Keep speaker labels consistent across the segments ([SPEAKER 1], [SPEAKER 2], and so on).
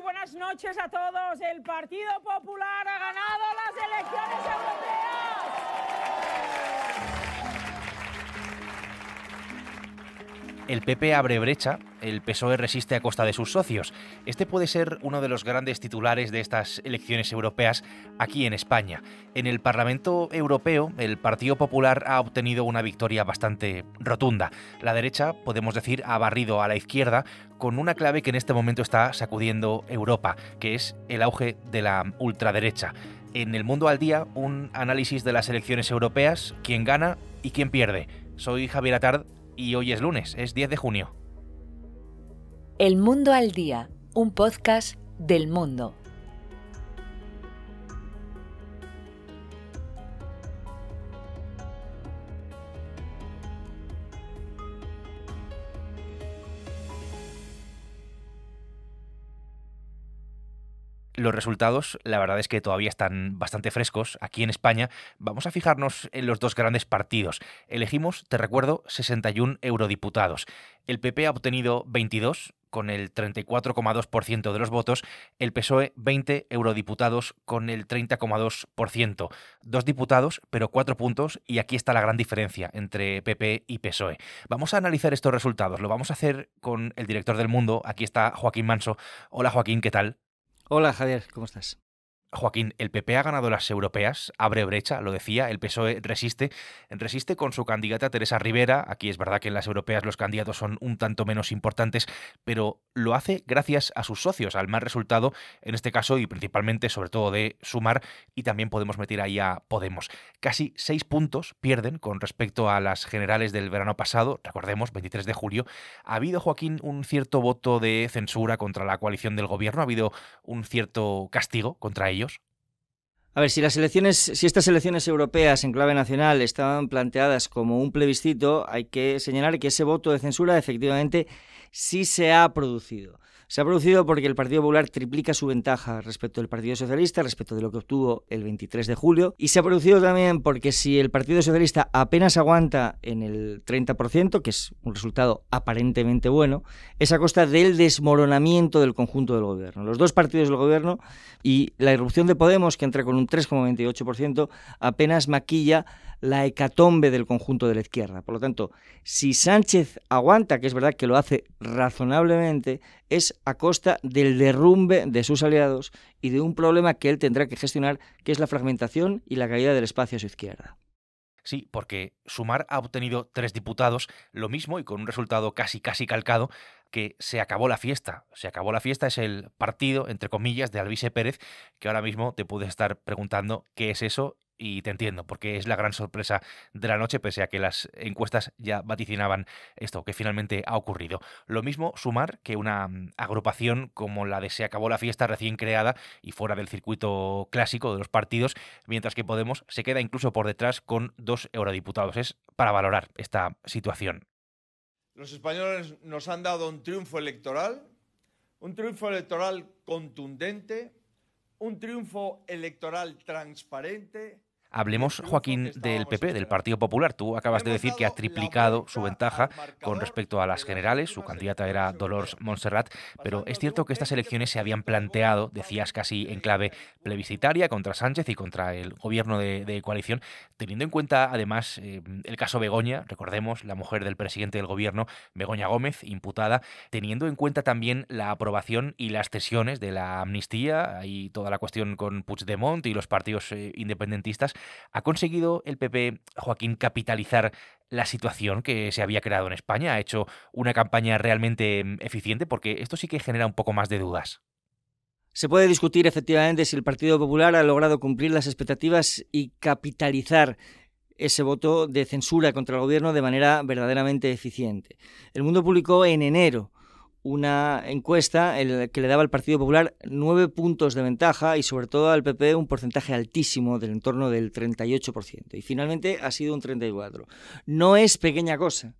[SPEAKER 1] buenas noches a todos. El Partido Popular ha ganado las elecciones europeas.
[SPEAKER 2] El PP abre brecha, el PSOE resiste a costa de sus socios. Este puede ser uno de los grandes titulares de estas elecciones europeas aquí en España. En el Parlamento Europeo, el Partido Popular ha obtenido una victoria bastante rotunda. La derecha, podemos decir, ha barrido a la izquierda con una clave que en este momento está sacudiendo Europa, que es el auge de la ultraderecha. En el mundo al día, un análisis de las elecciones europeas, quién gana y quién pierde. Soy Javier Atard, y hoy es lunes, es 10 de junio.
[SPEAKER 1] El Mundo al Día, un podcast del mundo.
[SPEAKER 2] Los resultados, la verdad es que todavía están bastante frescos. Aquí en España vamos a fijarnos en los dos grandes partidos. Elegimos, te recuerdo, 61 eurodiputados. El PP ha obtenido 22, con el 34,2% de los votos, el PSOE 20 eurodiputados con el 30,2%. Dos diputados, pero cuatro puntos, y aquí está la gran diferencia entre PP y PSOE. Vamos a analizar estos resultados, lo vamos a hacer con el director del mundo, aquí está Joaquín Manso. Hola Joaquín, ¿qué tal? Hola Javier, ¿cómo estás? Joaquín, el PP ha ganado las europeas, abre brecha, lo decía, el PSOE resiste, resiste con su candidata Teresa Rivera, aquí es verdad que en las europeas los candidatos son un tanto menos importantes, pero lo hace gracias a sus socios, al mal resultado, en este caso y principalmente sobre todo de Sumar, y también podemos meter ahí a Podemos. Casi seis puntos pierden con respecto a las generales del verano pasado, recordemos, 23 de julio. Ha habido, Joaquín, un cierto voto de censura contra la coalición del gobierno, ha habido un cierto castigo contra ella.
[SPEAKER 3] A ver, si las si estas elecciones europeas en clave nacional estaban planteadas como un plebiscito, hay que señalar que ese voto de censura efectivamente sí se ha producido. Se ha producido porque el Partido Popular triplica su ventaja respecto del Partido Socialista, respecto de lo que obtuvo el 23 de julio. Y se ha producido también porque si el Partido Socialista apenas aguanta en el 30%, que es un resultado aparentemente bueno, es a costa del desmoronamiento del conjunto del gobierno. Los dos partidos del gobierno y la irrupción de Podemos, que entra con un 3,28%, apenas maquilla la hecatombe del conjunto de la izquierda. Por lo tanto, si Sánchez aguanta, que es verdad que lo hace razonablemente, es a costa del derrumbe de sus aliados y de un problema que él tendrá que gestionar, que es la fragmentación y la caída del espacio a su izquierda.
[SPEAKER 2] Sí, porque Sumar ha obtenido tres diputados, lo mismo y con un resultado casi casi calcado que se acabó la fiesta. Se acabó la fiesta es el partido, entre comillas, de Alvise Pérez, que ahora mismo te pude estar preguntando qué es eso y te entiendo, porque es la gran sorpresa de la noche, pese a que las encuestas ya vaticinaban esto que finalmente ha ocurrido. Lo mismo sumar que una mm, agrupación como la de Se acabó la fiesta recién creada y fuera del circuito clásico de los partidos, mientras que Podemos se queda incluso por detrás con dos eurodiputados. Es para valorar esta situación. Los españoles nos han dado un triunfo electoral, un triunfo electoral contundente, un triunfo electoral transparente Hablemos, Joaquín, del PP, del Partido Popular. Tú acabas de decir que ha triplicado su ventaja con respecto a las generales. Su candidata era Dolores Montserrat, pero es cierto que estas elecciones se habían planteado, decías casi en clave plebiscitaria, contra Sánchez y contra el gobierno de, coalición, teniendo en cuenta además em, el caso Begoña, recordemos, la mujer del presidente del gobierno, Begoña Gómez, imputada, teniendo en cuenta también la aprobación y las cesiones de la amnistía, y toda la cuestión con Puigdemont y los partidos eh, independentistas. ¿Ha conseguido el PP, Joaquín, capitalizar la situación que se había creado en España? ¿Ha hecho una campaña realmente mm, eficiente? Porque esto sí que genera un poco más de dudas.
[SPEAKER 3] Se puede discutir efectivamente si el Partido Popular ha logrado cumplir las expectativas y capitalizar ese voto de censura contra el gobierno de manera verdaderamente eficiente. El mundo publicó en enero una encuesta que le daba al Partido Popular nueve puntos de ventaja y sobre todo al PP un porcentaje altísimo del entorno del 38%. Y finalmente ha sido un 34%. No es pequeña cosa.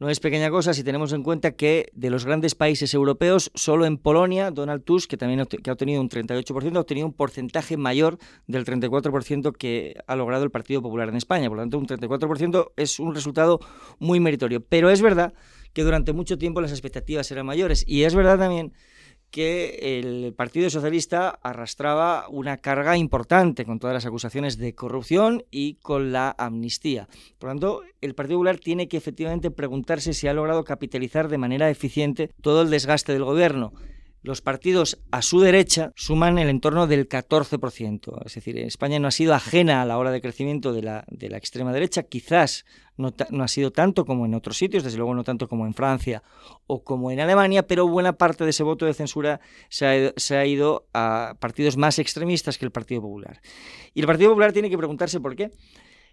[SPEAKER 3] No es pequeña cosa si tenemos en cuenta que de los grandes países europeos, solo en Polonia, Donald Tusk, que también que ha obtenido un 38%, ha obtenido un porcentaje mayor del 34% que ha logrado el Partido Popular en España. Por lo tanto, un 34% es un resultado muy meritorio. Pero es verdad que durante mucho tiempo las expectativas eran mayores. Y es verdad también que el Partido Socialista arrastraba una carga importante con todas las acusaciones de corrupción y con la amnistía. Por lo tanto, el Partido Popular tiene que efectivamente preguntarse si ha logrado capitalizar de manera eficiente todo el desgaste del gobierno. Los partidos a su derecha suman el entorno del 14%. Es decir, España no ha sido ajena a la hora de crecimiento de la, extrema derecha. Quizás no, ha sido tanto como en otros sitios, desde luego no tanto como en Francia o como en Alemania, pero buena parte de ese voto de censura se ha, se ha ido a partidos más extremistas que el Partido Popular. Y el Partido Popular tiene que preguntarse por qué.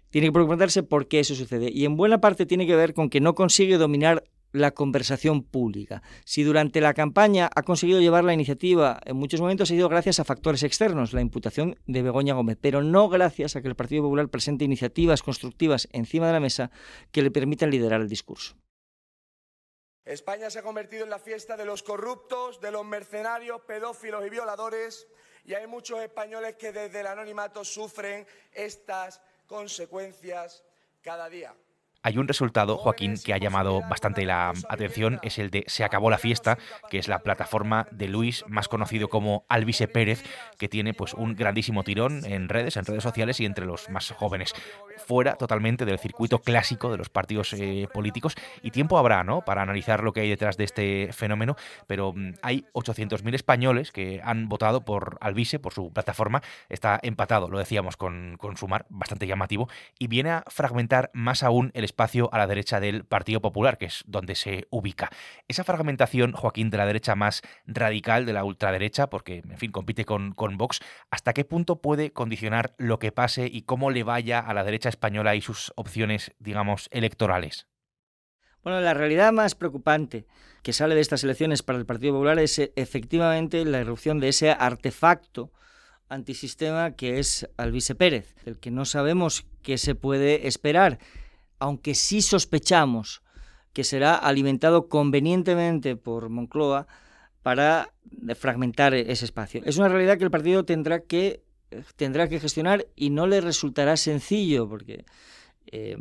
[SPEAKER 3] Tiene que preguntarse por qué eso sucede. Y en buena parte tiene que ver con que no consigue dominar la conversación pública. Si durante la campaña ha conseguido llevar la iniciativa, en muchos momentos ha sido gracias a factores externos, la imputación de Begoña Gómez, pero no gracias a que el Partido Popular presente iniciativas constructivas encima de la mesa que le permitan liderar el discurso. España se ha convertido en la fiesta de los corruptos, de los mercenarios, pedófilos y violadores, y hay muchos españoles que desde el anonimato sufren estas consecuencias cada día.
[SPEAKER 2] Hay un resultado, Joaquín, que ha llamado bastante la atención, es el de Se acabó la fiesta, que es la plataforma de Luis, más conocido como Alvise Pérez, que tiene pues un grandísimo tirón en redes, en redes sociales y entre los más jóvenes, fuera totalmente del circuito clásico de los partidos eh, políticos. Y tiempo habrá, ¿no?, para analizar lo que hay detrás de este fenómeno, pero mm, hay 800.000 españoles que han votado por Alvise, por su plataforma, está empatado, lo decíamos, con, con Sumar, bastante llamativo, y viene a fragmentar más aún el espacio a la derecha del Partido Popular, que es donde se ubica. Esa fragmentación, Joaquín, de la derecha más radical, de la ultraderecha, porque, en fin, compite con, con Vox, ¿hasta qué punto puede condicionar lo que pase y cómo le vaya a la derecha española y sus opciones, digamos, electorales?
[SPEAKER 3] Bueno, la realidad más preocupante que sale de estas elecciones para el Partido Popular es eh, efectivamente la irrupción de ese artefacto antisistema que es Alvise Pérez, del que no sabemos qué se puede esperar aunque sí sospechamos que será alimentado convenientemente por Moncloa para fragmentar ese espacio. Es una realidad que el partido tendrá que, eh, tendrá que gestionar y no le resultará sencillo, porque eh,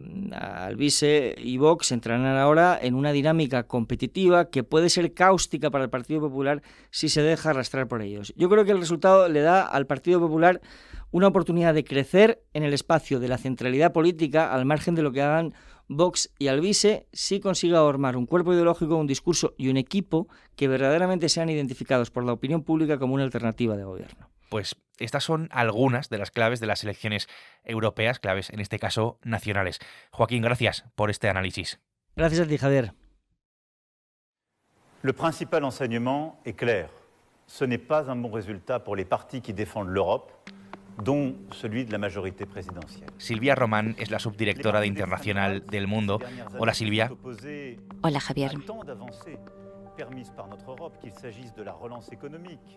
[SPEAKER 3] y Vox entrarán ahora en una dinámica competitiva que puede ser cáustica para el Partido Popular si se deja arrastrar por ellos. Yo creo que el resultado le da al Partido Popular una oportunidad de crecer en el espacio de la centralidad política al margen de lo que hagan Vox y Alvise si consigue formar un cuerpo ideológico, un discurso y un equipo que verdaderamente sean identificados por la opinión pública
[SPEAKER 2] como una alternativa de gobierno. Pues estas son algunas de las claves de las elecciones europeas, claves en este caso nacionales. Joaquín, gracias por este análisis.
[SPEAKER 3] Gracias a ti, Javier.
[SPEAKER 2] Le principal enseignement est clair. Ce n'est pas un bon résultat pour les partis qui défendent l'Europe, dont celui de la majorité presidencial. Silvia Román es la subdirectora de Internacional del Mundo. Hola Silvia. Hola Javier.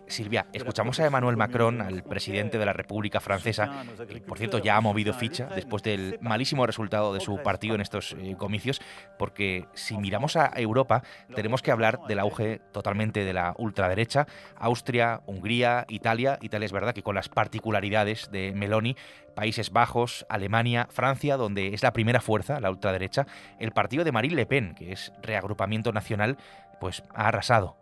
[SPEAKER 2] Silvia, escuchamos a Emmanuel Macron, al presidente de la República Francesa, que por cierto ya ha movido ficha después del malísimo resultado de su partido en estos eh, comicios, porque si miramos a Europa tenemos que hablar del auge totalmente de la ultraderecha, Austria, Hungría, Italia, Italia es verdad que con las particularidades de Meloni, Países Bajos, Alemania, Francia, donde es la primera fuerza, la ultraderecha, el partido de Marine Le Pen, que es reagrupamiento nacional pues ha arrasado.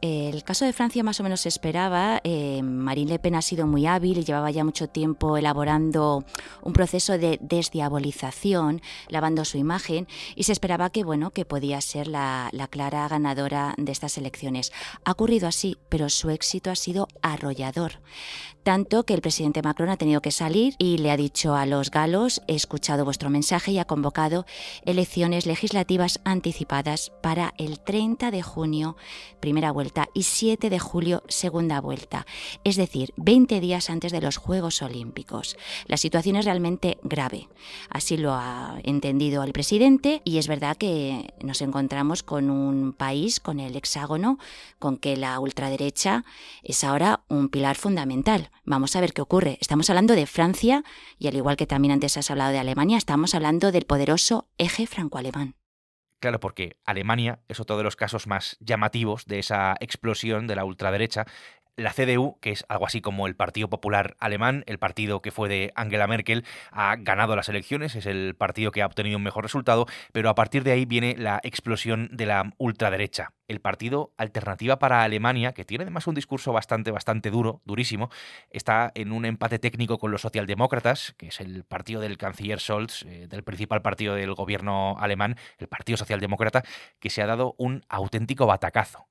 [SPEAKER 1] El caso de Francia más o menos se esperaba. Eh, Marine Le Pen ha sido muy hábil y llevaba ya mucho tiempo elaborando un proceso de desdiabolización, lavando su imagen, y se esperaba que, bueno, que podía ser la, la clara ganadora de estas elecciones. Ha ocurrido así, pero su éxito ha sido arrollador. Tanto que el presidente Macron ha tenido que salir y le ha dicho a los galos, he escuchado vuestro mensaje y ha convocado elecciones legislativas anticipadas para el 30 de junio primera vuelta, y 7 de julio, segunda vuelta, es decir, 20 días antes de los Juegos Olímpicos. La situación es realmente grave, así lo ha entendido el presidente, y es verdad que nos encontramos con un país, con el hexágono, con que la ultraderecha es ahora un pilar fundamental. Vamos a ver qué ocurre. Estamos hablando de Francia, y al igual que también antes has hablado de Alemania, estamos hablando del poderoso eje franco-alemán.
[SPEAKER 2] Claro, porque Alemania es otro de los casos más llamativos de esa explosión de la ultraderecha la CDU, que es algo así como el Partido Popular Alemán, el partido que fue de Angela Merkel, ha ganado las elecciones, es el partido que ha obtenido un mejor resultado, pero a partir de ahí viene la explosión de la ultraderecha. El partido Alternativa para Alemania, que tiene además un discurso bastante, bastante duro, durísimo, está en un empate técnico con los socialdemócratas, que es el partido del canciller Scholz, eh, del principal partido del gobierno alemán, el Partido Socialdemócrata, que se ha dado un auténtico batacazo.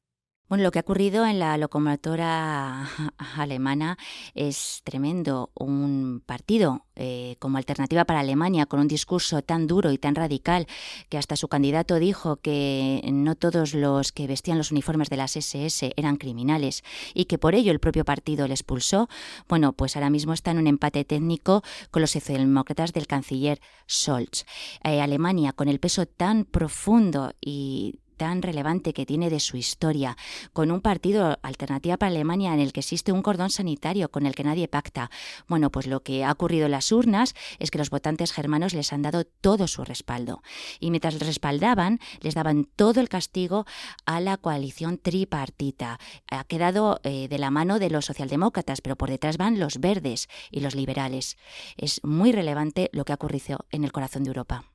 [SPEAKER 1] Bueno, lo que ha ocurrido en la locomotora alemana es tremendo. Un partido eh, como alternativa para Alemania con un discurso tan duro y tan radical que hasta su candidato dijo que no todos los que vestían los uniformes de las SS eran criminales y que por ello el propio partido le expulsó. Bueno, pues ahora mismo está en un empate técnico con los socialdemócratas del canciller Scholz. Eh, Alemania, con el peso tan profundo y tan relevante que tiene de su historia, con un partido alternativa para Alemania en el que existe un cordón sanitario con el que nadie pacta. Bueno, pues lo que ha ocurrido en las urnas es que los votantes germanos les han dado todo su respaldo. Y mientras respaldaban, les daban todo el castigo a la coalición tripartita. Ha quedado eh, de la mano de los socialdemócratas, pero por detrás van los verdes y los liberales. Es muy relevante lo que ha ocurrido en el corazón de Europa.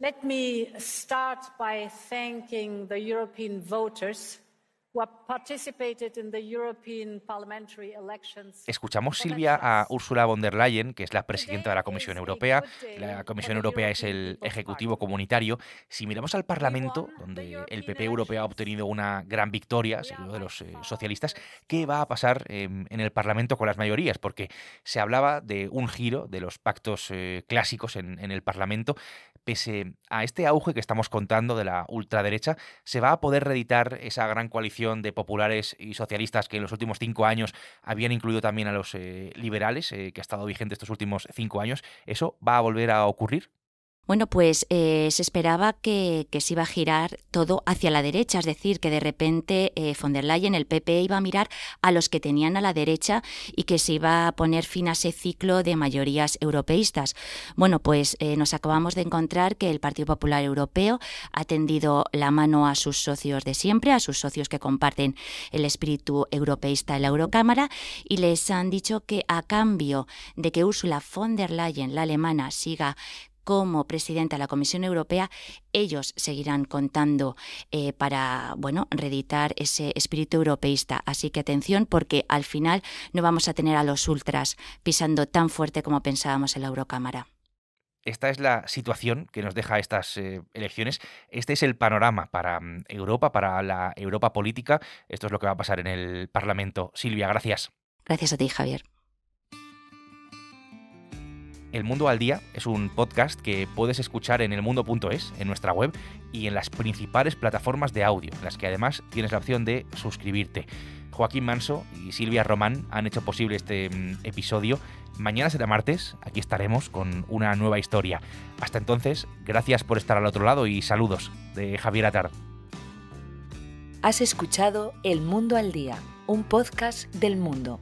[SPEAKER 2] Let me
[SPEAKER 1] start by thanking the European voters
[SPEAKER 2] Escuchamos, Silvia, a Ursula von der Leyen, que es la presidenta de la Comisión Europea. La Comisión Europea es el Ejecutivo Comunitario. Si miramos al Parlamento, donde el PP europeo ha obtenido una gran victoria, seguido de los eh, socialistas, ¿qué va a pasar em, en el Parlamento con las mayorías? Porque se hablaba de un giro de los pactos eh, clásicos en, el Parlamento. Pese a este auge que estamos contando de la ultraderecha, ¿se va a poder reeditar esa gran coalición? de populares y socialistas que en los últimos cinco años habían incluido también a los eh, liberales, eh, que ha estado vigente estos últimos cinco años. ¿Eso va a volver a ocurrir?
[SPEAKER 1] bueno, pues eh, se esperaba que, se iba a girar todo hacia la derecha, es decir, que de repente eh, von der Leyen, el PP, iba a mirar a los que tenían a la derecha y que se iba a poner fin a ese ciclo de mayorías europeístas. Bueno, pues eh, nos acabamos de encontrar que el Partido Popular Europeo ha tendido la mano a sus socios de siempre, a sus socios que comparten el espíritu europeísta en la Eurocámara, y les han dicho que a cambio de que Ursula von der Leyen, la alemana, siga como presidenta de la Comisión Europea, ellos seguirán contando eh, para bueno reeditar ese espíritu europeísta. Así que atención, porque al final no vamos a tener a los ultras pisando tan fuerte como pensábamos en la Eurocámara.
[SPEAKER 2] Esta es la situación que nos deja estas eh, elecciones. Este es el panorama para mm, Europa, para la Europa política. Esto es lo que va a pasar en el Parlamento. Silvia, gracias.
[SPEAKER 1] Gracias a ti, Javier.
[SPEAKER 2] El Mundo al Día es un podcast que puedes escuchar en elmundo.es, en nuestra web, y en las principales plataformas de audio, en las que además tienes la opción de suscribirte. Joaquín Manso y Silvia Román han hecho posible este mm, episodio. Mañana será martes, aquí estaremos con una nueva historia. Hasta entonces, gracias por estar al otro lado y saludos de Javier Atar.
[SPEAKER 1] Has escuchado El Mundo al Día, un podcast del mundo.